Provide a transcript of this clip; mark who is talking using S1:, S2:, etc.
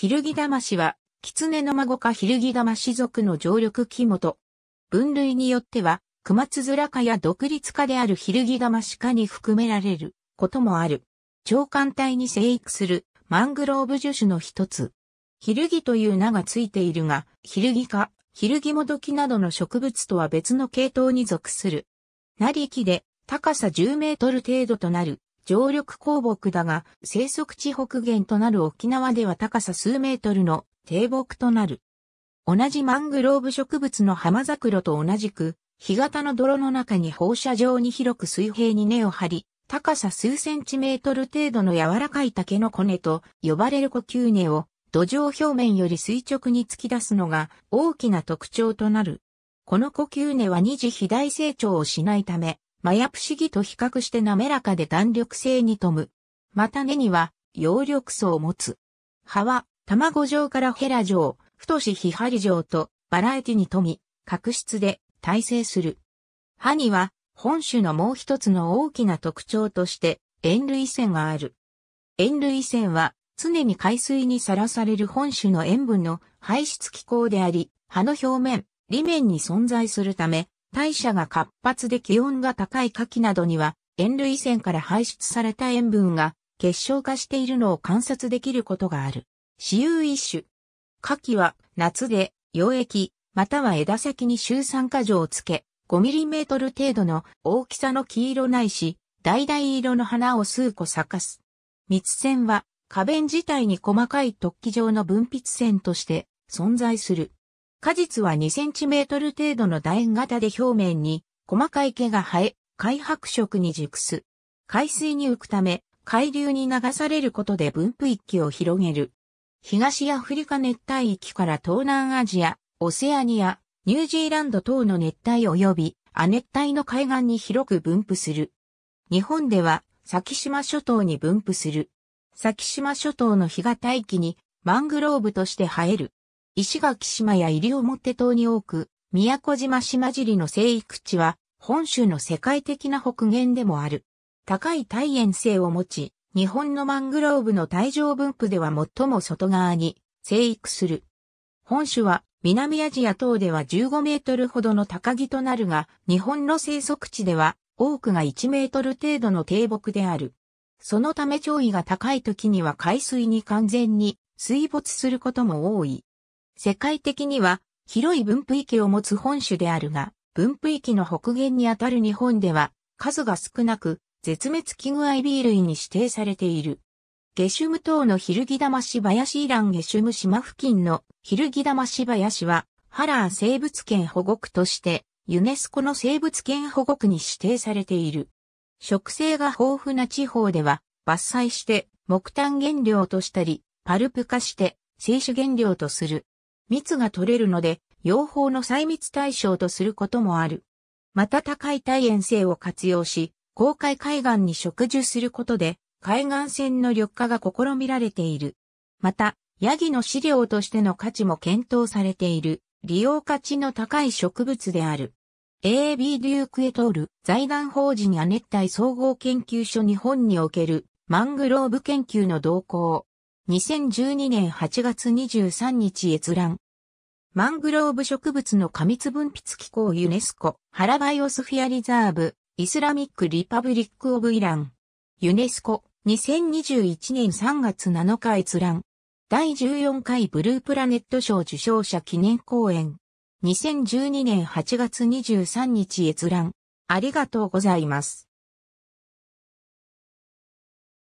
S1: ヒルギダマシは、ネの孫かヒルギダマシ族の常緑木元。分類によっては、クマツズラ科や独立科であるヒルギダマシ科に含められることもある。長官帯に生育するマングローブ樹種の一つ。ヒルギという名がついているが、ヒルギ科、ヒルギモドキなどの植物とは別の系統に属する。なりきで高さ10メートル程度となる常緑鉱木だが、生息地北限となる沖縄では高さ数メートルの低木となる。同じマングローブ植物の浜桜と同じく、干潟の泥の中に放射状に広く水平に根を張り、高さ数センチメートル程度の柔らかい竹の骨と呼ばれる呼吸根を土壌表面より垂直に突き出すのが大きな特徴となる。この呼吸根は二次肥大成長をしないため、マヤプシギと比較して滑らかで弾力性に富む。また根には、葉緑素を持つ。葉は、卵状からヘラ状、太しヒハリ状と、バラエティに富み、角質で、耐性する。葉には、本種のもう一つの大きな特徴として、塩類腺がある。塩類腺は、常に海水にさらされる本種の塩分の排出機構であり、葉の表面、裏面に存在するため、代謝が活発で気温が高い牡蠣などには、塩類腺から排出された塩分が結晶化しているのを観察できることがある。私有一種。牡蠣は夏で溶液または枝先に周酸化状をつけ、5トル程度の大きさの黄色ないし、橙色の花を数個咲かす。蜜腺は花弁自体に細かい突起状の分泌腺として存在する。果実は2センチメートル程度の楕円型で表面に細かい毛が生え、海白色に熟す。海水に浮くため、海流に流されることで分布域を広げる。東アフリカ熱帯域から東南アジア、オセアニア、ニュージーランド等の熱帯及び亜熱帯の海岸に広く分布する。日本では先島諸島に分布する。先島諸島の干潟域にマングローブとして生える。石垣島や西表島に多く、宮古島島尻の生育地は、本州の世界的な北限でもある。高い体塩性を持ち、日本のマングローブの帯状分布では最も外側に生育する。本種は南アジア等では15メートルほどの高木となるが、日本の生息地では多くが1メートル程度の低木である。そのため潮位が高い時には海水に完全に水没することも多い。世界的には広い分布域を持つ本種であるが、分布域の北限にあたる日本では数が少なく絶滅危惧アイビー類に指定されている。ゲシュム島のヒルギダマシバヤシイランゲシュム島付近のヒルギダマシバヤシはハラー生物圏保護区としてユネスコの生物圏保護区に指定されている。植生が豊富な地方では伐採して木炭原料としたり、パルプ化して生酒原料とする。蜜が取れるので、養蜂の細密対象とすることもある。また高い耐塩性を活用し、公海海岸に植樹することで、海岸線の緑化が試みられている。また、ヤギの飼料としての価値も検討されている、利用価値の高い植物である。AB デュークエトール財団法人亜熱帯総合研究所日本におけるマングローブ研究の動向2012年8月23日閲覧。マングローブ植物の過密分泌機構ユネスコ、ハラバイオスフィアリザーブ、イスラミック・リパブリック・オブ・イラン。ユネスコ、2021年3月7日閲覧。第14回ブループラネット賞受賞者記念公演。2012年8月23日閲覧。ありがとうございます。